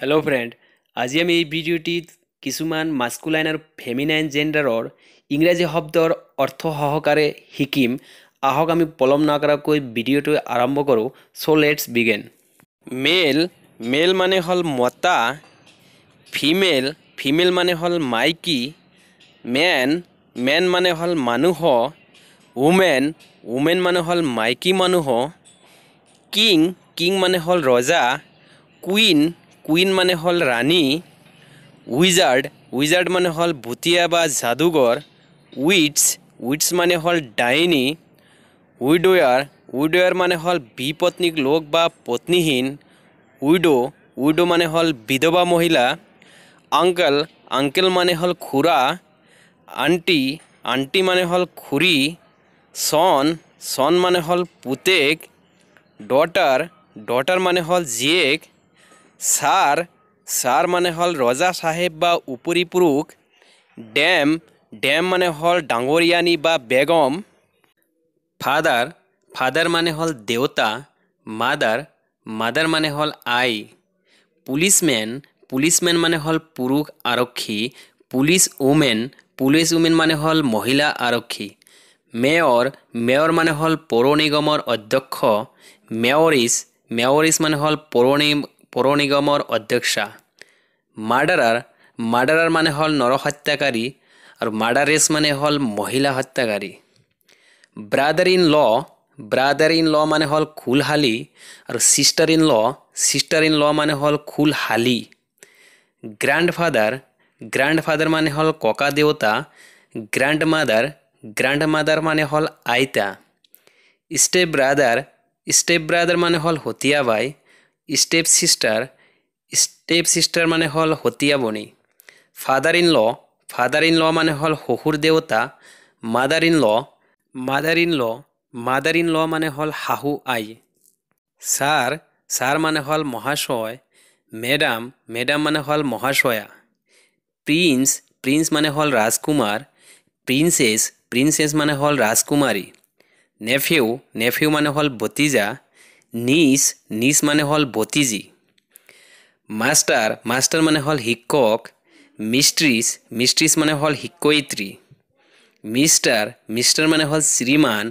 hello' friend আজি আমি এই ভিডিঅ'টিত কিছুমান মাস্কুলাইন আৰু ফেমিনাইন জেণ্ডাৰৰ ইংৰাজী শব্দৰ অৰ্থ সহকাৰে শিকিম আহক আমি পলম নকৰাকৈ ভিডিঅ'টো আৰম্ভ কৰোঁ চ' লেটছ বিগেন মেল মেল মানে হ'ল মতা ফিমেল ফিমেল মানে হ'ল মাইকী মেন মেন মানে হ'ল মানুহ ৱুমেন ৱুমেন মানে হ'ল মাইকী মানুহ কিং কিং মানে হ'ল ৰজা কুইন কুইন মানে হ'ল ৰাণী উইজাৰ্ড উইজাৰ্ড মানে হ'ল ভুটীয়া বা যাদুগৰ উইডছ উইডছ মানে হ'ল ডাইনী উইডৱেয়াৰ উইডৱেয়াৰ মানে হ'ল বিপত্নীক লোক বা পত্নীহীন উইডো উইডো মানে হ'ল বিধৱা মহিলা আংকেল আংকেল মানে হ'ল খুৰা আণ্টি আণ্টি মানে হ'ল খুৰী চন চন মানে হ'ল পুতেক ডটাৰ ডটাৰ মানে হ'ল জীয়েক ছাৰ ছাৰ মানে হ'ল ৰজা চাহেব বা উপৰি পুৰুষ ডেম ডেম মানে হ'ল ডাঙৰীয়ানী বা বেগম ফাদাৰ ফাদাৰ মানে হ'ল দেউতা মাদাৰ মাদাৰ মানে হ'ল আই পুলিচমেন পুলিচমেন মানে হ'ল পুৰুষ আৰক্ষী পুলিচ ৱমেন পুলিচ ৱমেন মানে হ'ল মহিলা আৰক্ষী মেয়ৰ মেয়ৰ মানে হ'ল পৌৰ নিগমৰ অধ্যক্ষ মেয়ৰিছ মেয়ৰিছ মানে হ'ল পৌৰ নিগম পৌর নিগমৰ অধ্যক্ষা মার্ডারার মার্ডারার মানে হ'ল নৰহত্যাকাৰী আৰু মার্ডারেস মানে হ'ল মহিলা হত্যাকাৰী brother in law brother in law মানে হ'ল খুল হালি আৰু sister in law sister in law মানে হ'ল খুল ফাদার গ্র্যান্ড গ্ৰাণ্ডফাদাৰ মানে হ'ল ককা দেউতা গ্র্যান্ড মাদার গ্ৰাণ্ড মাদার মানে হ'ল আইতা ষ্টেপ ব্ৰাদাৰ ষ্টেপ ব্রাদার মানে হ'ল হতিয়া বাই স্টেপ সিস্টার স্টেপ সিস্টার মানে হল হতিয়া বনি father in law father in law মানে হল শহুর দেউতা mother in law mother in law mother in law মানে হল শাহু আই ছাৰ ছাৰ মানে হ'ল মহাশয় মেডাম মেডাম মানে হ'ল মহাশয়া প্রিন্স প্ৰিন্স মানে হ'ল ৰাজকুমাৰ প্রিন্সেস প্রিন্সেস মানে হ'ল ৰাজকুমাৰী নেফিউ নেফিউ মানে হ'ল ভতিজা নিজ নিজ মানে হ'ল বতিজী মাষ্টাৰ মাষ্টাৰ মানে হ'ল শিক্ষক মিষ্ট্ৰিছ মিষ্ট্ৰিছ মানে হ'ল শিক্ষয়িত্ৰী মিষ্টাৰ মিষ্টাৰ মানে হ'ল শ্ৰীমান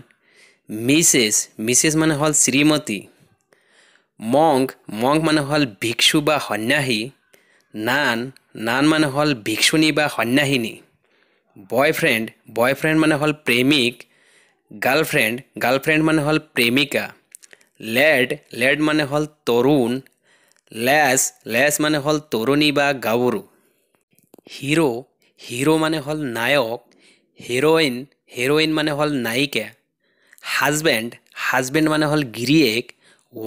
মিছেছ মিছেছ মানে হ'ল শ্ৰীমতী মংগ মংগ মানে হ'ল ভিক্ষু বা সন্যাসী নান নান মানে হ'ল ভিক্ষুনী বা সন্যাসিনী বয়ফ্ৰেণ্ড বয়ফ্ৰেণ্ড মানে হ'ল প্ৰেমিক গাৰ্লফ্ৰেণ্ড গাৰ্লফ্ৰেণ্ড মানে হ'ল প্ৰেমিকা লেড লেড মানে হ'ল তৰুণ লেছ লেছ মানে হ'ল তৰুণী বা গাভৰু হিৰো হিৰো মানে হ'ল নায়ক হিৰইন হিৰইন মানে হ'ল নায়িকা হাজবেণ্ড হাজবেণ্ড মানে হ'ল গিৰিয়েক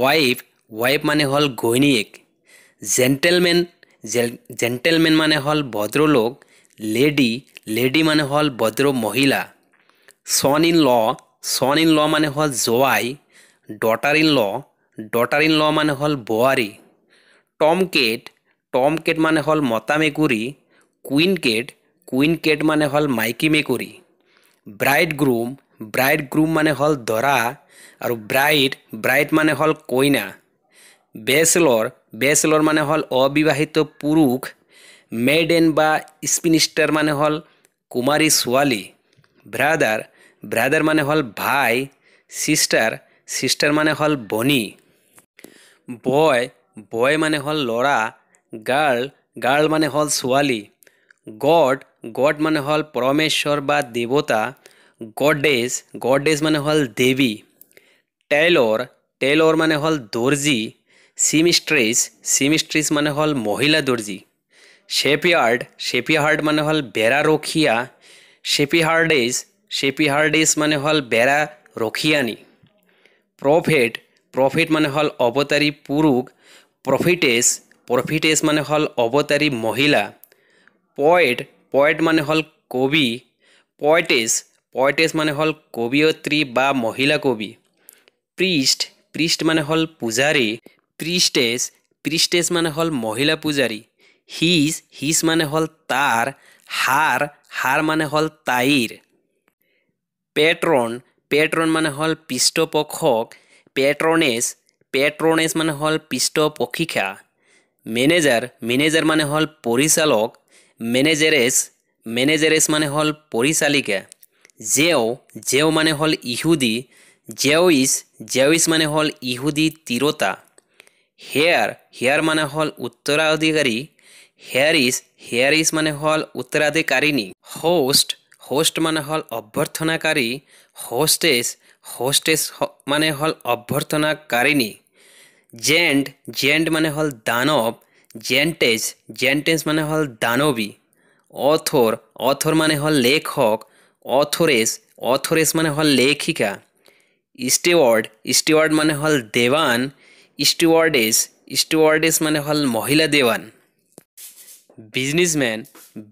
ৱাইফ ৱাইফ মানে হ'ল ঘৈনীয়েক জেণ্টেলমেন জেণ্টেলমেন মানে হ'ল ভদ্ৰলোক লেডি লেডি মানে হ'ল ভদ্ৰ মহিলা চন ইন ল চন ইন ল মানে হ'ল জোৱাই daughter in law daughter in law মানে হল বোয়ারি টমকেট টমকেট মানে হল মতা মেকুরি কুইন কেট মানে হল মাইকী মেকুরি ব্রাইড গ্রুম ব্রাইড গ্রুম মানে হল দৰা আৰু ব্ৰাইড ব্ৰাইড মানে হল কইনা বেচেলৰ বেচেলৰ মানে হ'ল অবিবাহিত পুৰুষ মেডেন বা স্পিনিষ্টাৰ মানে হ'ল কুমাৰী ছোৱালী ব্ৰাদাৰ ব্ৰাদাৰ মানে হ'ল ভাই ছিষ্টাৰ সিস্টার মানে হল বনি বয় বয় মানে হল ল'ৰা গাৰ্ল গাৰ্ল মানে হ'ল ছোৱালী গড গড মানে হ'ল পৰমেশ্বৰ বা দেৱতা গডেজ গডেজ মানে হ'ল দেৱী টেইলৰ টেইলৰ মানে হ'ল দৰ্জী চিমিষ্ট্ৰেছ চিমিষ্ট্ৰেছ মানে হ'ল মহিলা দৰ্জী শেপিয়াৰ্ড শেপিয়াৰ্ড মানে হ'ল বেৰা ৰখীয়া শেপিহাৰ্ডেজ শেপিহাৰ্ডেজ মানে হ'ল বেৰা ৰখীয়ানী প্রফেট প্রফেট মানে হল অবতারী পুরুষ প্রফিটেস প্রফিটেস মানে হল অবতারী মহিলা পয়েট পয়েট মানে হল কবি পয়েটেস পয়েটেস মানে হল কবিয়ত্রী বা মহিলা কবি পৃষ্ঠ পৃষ্ঠ মানে হল পূজারী প্রিস্টেস প্রিস্টেস মানে হল মহিলা পূজারী হিস হিস মানে হল তার হার হার মানে হল তাইর প্যাট্রন পেট্ৰন মানে হ'ল পৃষ্ঠপোষক পেট্ৰনেছ পেট্ৰনেছ মানে হ'ল পৃষ্ঠপক্ষিকা মেনেজাৰ মেনেজাৰ মানে হ'ল পৰিচালক মেনেজাৰেছ মেনেজাৰেছ মানে হ'ল পৰিচালিকা জেও জেও মানে হ'ল ইহুদি জেউইছ জেউইছ মানে হ'ল ইহুদি তিৰোতা হেয়াৰ হেয়াৰ মানে হ'ল উত্তৰাধিকাৰী হেয়াৰিছ হেয়াৰিছ মানে হ'ল উত্তৰাধিকাৰিণী হোষ্ট হোস্ট মানে হল অভ্যর্থনাকারী হোস্টেস হোস্টেস মানে হল অভ্যর্থনাকারিণী জেন্ট জেন্ট মানে হল দানব জেন্টেজ জেন্টেজ মানে হল দানবী অথর অথর মানে হল লেখক অথরেস অথরেস মানে হল লেখিকা স্টিওয়ার্ড স্টিওয়ার্ড মানে হল দেওয়ান স্টিওয়ার্ডেস স্টিওয়ার্ডেস মানে হল মহিলা দেওয়ান বিজনেসম্যান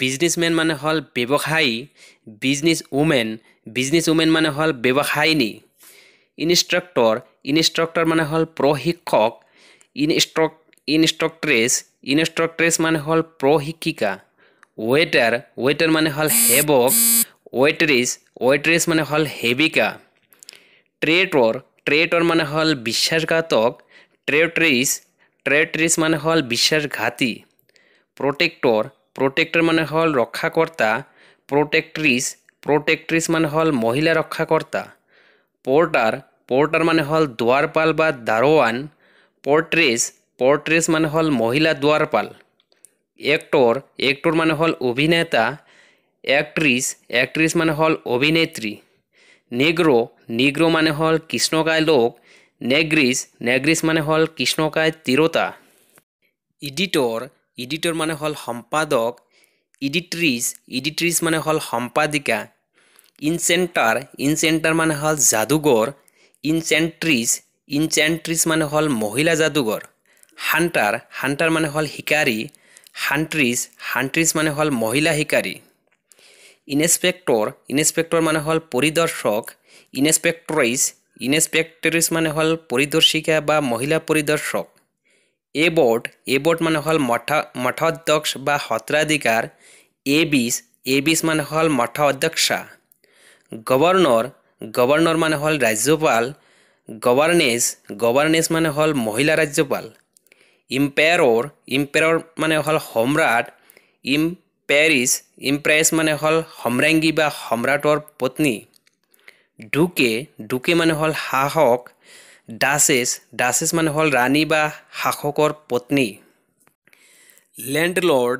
বিজনেসম্যান মানে হল ব্যৱসায়ী বিজনেস উমেন বিজনেস উমেন মানে হল ব্যবসায়িনী ইনস্ট্রাক্টর ইনস্ট্রাক্টর মানে হল প্রশিক্ষক ইনস্ট্রক ইনস্ট্রাক্ট্রেস ইনস্ট্রাক্ট্রেস মানে হল প্রশিক্ষিকা ওয়েটার ওয়েটার মানে হল হেবক ওয়েট্রেস ওয়েট্রেস মানে হল হেবিকা ট্রেটর ট্রেটর মানে হল বিশ্বাসঘাতক ট্রেট্রিস ট্রেট্রিস মানে হল বিশ্বাসঘাতী প্রোটেক্টর প্রোটেক্টর মানে হল রক্ষাকর্তা প্রোটেক্ট্রিস প্রোটেক্ট্রিস মানে হল মহিলা রক্ষাকর্তা পোর্টার পোর্টার মানে হল দ্বারপাল বা দারোয়ান পোর্ট্রেস পোর্ট্রেস মানে হল মহিলা দ্বারপাল অ্যাক্টর অ্যাক্টর মানে হল অভিনেতা অ্যাক্ট্রিস অ্যাক্ট্রিস মানে হল অভিনেত্রী নেগ্রো নিগ্রো মানে হল কৃষ্ণকায় লোক নেগ্রিস নেগ্রিস মানে হল কৃষ্ণকায় তিরতা এডিটর এডিটর মানে হল সম্পাদক ইডিট্রিস ইডিট্রিস মানে হল সম্পাদিকা ইনসেন্টার ইনসেন্টার মানে হল জাদুঘর ইনসেন্ট্রিস ইনচেন্ট্রিস মানে হল মহিলা জাদুঘর হান্টার হান্টার মানে হল শিকারী হান্ট্রিস হান্ট্রিস মানে হল মহিলা শিকারী ইনস্পেক্টর ইনস্পেক্টর মানে হল পরিদর্শক ইনস্পেক্টরিস ইনস্পেক্টরিস মানে হল পরিদর্শিকা বা মহিলা পরিদর্শক এবৰ্ট এবৰ্ট মানে হ'ল মঠ মঠাধ্যক্ষ বা সত্ৰাধিকাৰ এ বিছ এ বিছ মানে হ'ল মঠ অধ্যক্ষা গভৰ্ণৰ গভৰ্ণৰ মানে হ'ল ৰাজ্যপাল গভাৰ্নেছ গভাৰ্নেছ মানে হ'ল মহিলা ৰাজ্যপাল ইম্পেয়াৰৰ ইম্পেয়াৰৰ মানে হ'ল সম্ৰাট ইম পেৰিছ ইম্প্ৰেছ মানে হ'ল সম্ৰাংগী বা সম্ৰাটৰ পত্নী ডুকে ডুকে মানে হ'ল শাসক ডাচেছ ডাচেছ মানে হ'ল ৰাণী বা শাসকৰ পত্নী লেণ্ডলৰ্ড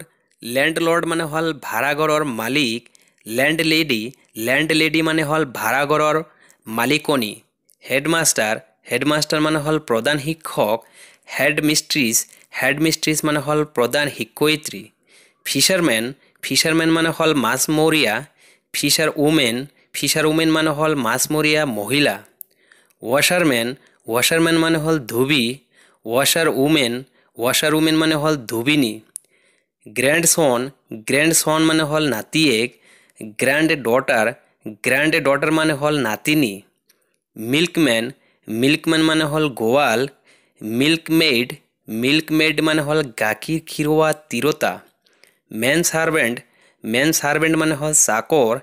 লেণ্ডলৰ্ড মানে হ'ল ভাড়াঘৰৰ মালিক লেণ্ড লেডি লেণ্ড মানে হ'ল ভাড়াঘৰৰ মালিকনী হেডমাষ্টাৰ হেডমাষ্টাৰ মানে হ'ল প্ৰধান শিক্ষক হেড মিষ্ট্ৰিছ হেড মিষ্ট্ৰিছ মানে হ'ল প্ৰধান শিক্ষয়িত্ৰী ফিছাৰমেন ফিছাৰমেন মানে হ'ল মাছমৰীয়া ফিছাৰ উমেন ফিছাৰ উমেন মানে হ'ল মাছমৰীয়া মহিলা ৱাশ্বাৰমেন वाशारमैन मान हल धुबी वाशार उमेन वाशार उमेन मान हल धुबिनी ग्रैंड सन ग्रैंड सन मान हल नातीक ग्रैंड डॉटर ग्रैंड डॉटर मान हल नातिनी मिल्कमैन मिल्कमैन मान हल गोवाल मिल्कमेड मिल्कमेड मान हल गाखिर खीरवा तिरता मैन सार्वेंट मैन सार्वेंट मान हल चाकर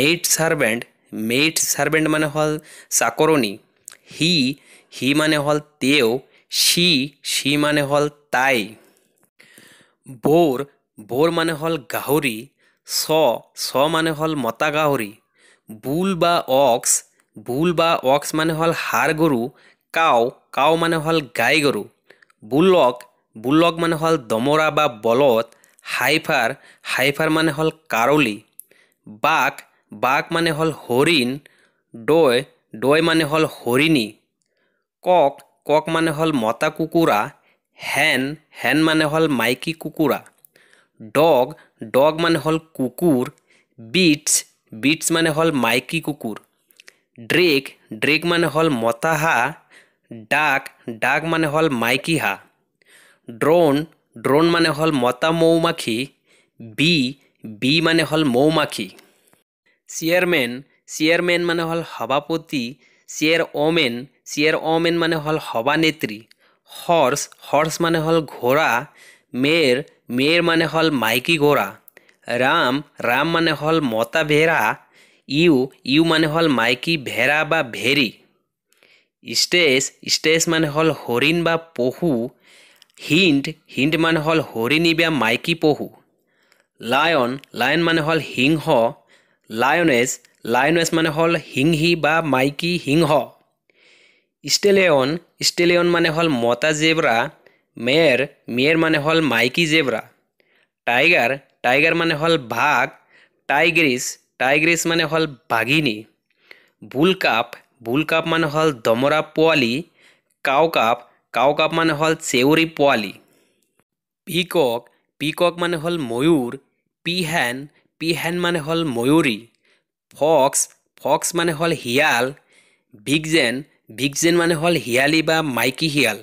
मेड सार्वेंट मेड सार्वेंट मान हल चाकरणी হি হি মানে হ'ল তেওঁ সি সি মানে হ'ল তাই বৌৰ বৌৰ মানে হ'ল গাহৰি চ চ মানে হ'ল মতা গাহৰি বুল বা অক্স বুল বা অক্স মানে হ'ল হাড় গৰু কাও কাও মানে হ'ল গাই গৰু বুলক বুলক মানে হ'ল দমৰা বা বলত হাইফাৰ হাইফাৰ মানে হ'ল কাৰলি বাঘ বাঘ মানে হ'ল হৰিণ দৈ ডয় মানে হল হরিণী কক কক মানে হল মতা কুকুৰা হেন হেন মানে হল মাইকি কুকুৰা ডগ ডগ মানে হল কুকুৰ বিটছ বিটছ মানে হল মাইকি কুকুৰ ড্ৰেক ড্ৰেক মানে হল মতা হাঁহ ডাক ডাক মানে হল মাইকি হাঁহ ড্ৰোন ড্ৰোন মানে হল মতা মৌমাখি বি বি মানে হল মৌমাখি চেয়াৰমেন চেয়াৰমেন মানে হ'ল সভাপতি চেয়াৰ অ'মেন চেয়াৰ অ'মেন মানে হ'ল সভানেত্ৰী হৰ্চ হৰ্চ মানে হ'ল ঘোঁৰা মেৰ মেৰ মানে হ'ল মাইকী ঘোঁৰা ৰাম ৰাম মানে হ'ল মতা ভেৰা ইউ ইউ মানে হ'ল মাইকী ভেৰা বা ভেৰি ষ্টেজ ষ্টেজ মানে হ'ল হৰিণ বা পহু হিণ্ড হিণ্ড মানে হ'ল হৰিণী বা মাইকী পহু লায়ন লায়ন মানে হ'ল সিংহ লায়নেছ লাইনেছ মানে হ'ল হিংহি বা মাইকী সিংহ ষ্টেলেয়ন ষ্টেলেয়ন মানে হ'ল মতা জেব্ৰা মেয়েৰ মেয়েৰ মানে হ'ল মাইকী জেব্ৰা টাইগাৰ টাইগাৰ মানে হ'ল ভাগ টাইগ্ৰিছ টাইগ্ৰিছ মানে হ'ল বাঘিনী বুলকাপ কাপ মানে হ'ল দমৰা পোৱালি কাউ কাপ মানে হ'ল চেউৰী পোৱালি পিকক পিকক মানে হ'ল ময়ূৰ পিহেন পিহেন মানে হ'ল ময়ূৰী ফক্স ফক্স মানে হ'ল শিয়াল বিগজেন বিগজেন মানে হ'ল শিয়ালি বা মাইকী শিয়াল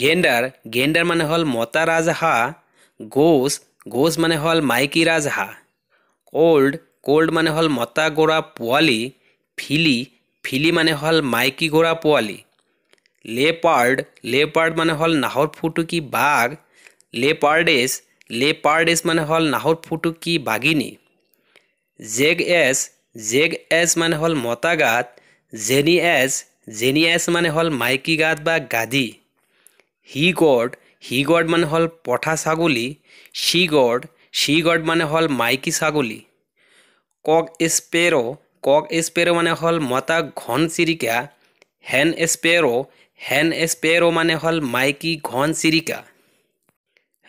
গেণ্ডাৰ গেণ্ডাৰ মানে হ'ল মতা ৰাজহাঁহ গোচ গোচ মানে হ'ল মাইকী ৰাজহাঁহ কল্ড কল্ড মানে হ'ল মতা গৰা পোৱালি ফিলি ফিলি মানে হ'ল মাইকী গৰা পোৱালি লেপাৰ্ড লেপাৰ্ড মানে হ'ল নাহৰ ফুটুকি বাঘ লেপাৰ্ডেছ লেপাৰ্ডেছ মানে হ'ল নাহৰ ফুটুকি বাঘিনী জেগ এছ জেগ এজ মানে হ'ল মতা গাঁত জেনি এজ জেনি এজ মানে হ'ল মাইকী গাঁত বা গাদী হি গড হি গড মানে হ'ল পঠা ছাগলী শি গড শি গড মানে হ'ল মাইকী ছাগলী কক স্পেৰ' কক স্পেৰ' মানে হ'ল মতা ঘন চিৰিকা হেন স্পেৰ' হেন স্পেৰ' মানে হ'ল মাইকী ঘন চিৰিকা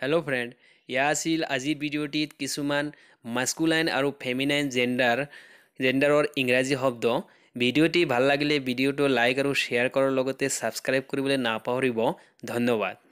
হেল্ল' ফ্ৰেণ্ড ইয়াৰ আছিল আজিৰ ভিডিঅ'টিত কিছুমান মাস্কুলাইন আৰু ফেমিনাইন জেণ্ডাৰ জেণ্ডাৰৰ ইংৰাজী শব্দ ভিডিঅ'টি ভাল লাগিলে ভিডিঅ'টো লাইক আৰু শ্বেয়াৰ কৰাৰ লগতে ছাবস্ক্ৰাইব কৰিবলৈ নাপাহৰিব ধন্যবাদ